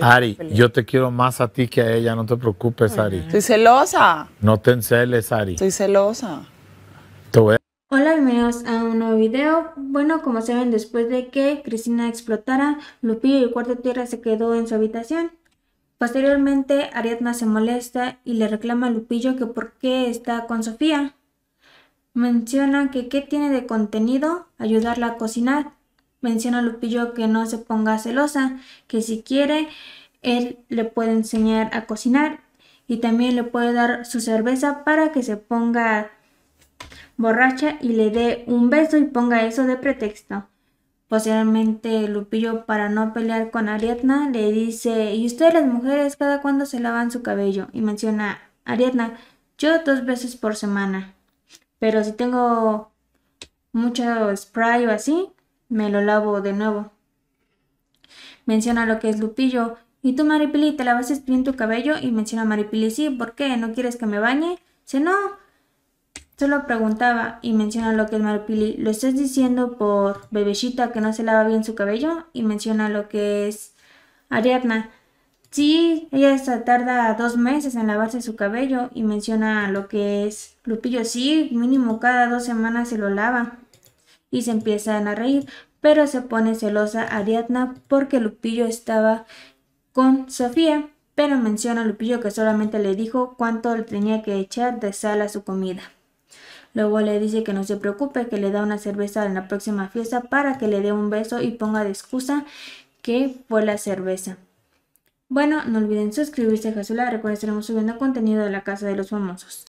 Ari, yo te quiero más a ti que a ella, no te preocupes, Ari. Estoy celosa. No te enceles, Ari. Estoy celosa. Te voy Hola, bienvenidos a un nuevo video. Bueno, como saben, después de que Cristina explotara, Lupillo y Cuarto Tierra se quedó en su habitación. Posteriormente, Ariadna se molesta y le reclama a Lupillo que por qué está con Sofía. Menciona que qué tiene de contenido ayudarla a cocinar menciona a Lupillo que no se ponga celosa, que si quiere, él le puede enseñar a cocinar y también le puede dar su cerveza para que se ponga borracha y le dé un beso y ponga eso de pretexto. Posteriormente, Lupillo, para no pelear con Ariadna, le dice, ¿y ustedes las mujeres cada cuando se lavan su cabello? Y menciona, Ariadna, yo dos veces por semana. Pero si tengo mucho spray o así, me lo lavo de nuevo. Menciona lo que es Lupillo. ¿Y tú, Maripili, te lavaste bien tu cabello? Y menciona Maripili, sí, ¿por qué? ¿No quieres que me bañe? Si no. Solo preguntaba y menciona lo que es Maripili. ¿Lo estás diciendo por bebecita que no se lava bien su cabello? Y menciona lo que es Ariadna. Sí, ella se tarda dos meses en lavarse su cabello y menciona lo que es Lupillo. Sí, mínimo cada dos semanas se lo lava y se empiezan a reír, pero se pone celosa Ariadna porque Lupillo estaba con Sofía, pero menciona a Lupillo que solamente le dijo cuánto le tenía que echar de sal a su comida. Luego le dice que no se preocupe, que le da una cerveza en la próxima fiesta para que le dé un beso y ponga de excusa que fue la cerveza. Bueno, no olviden suscribirse a Jasula, recuerden estaremos subiendo contenido de la Casa de los Famosos.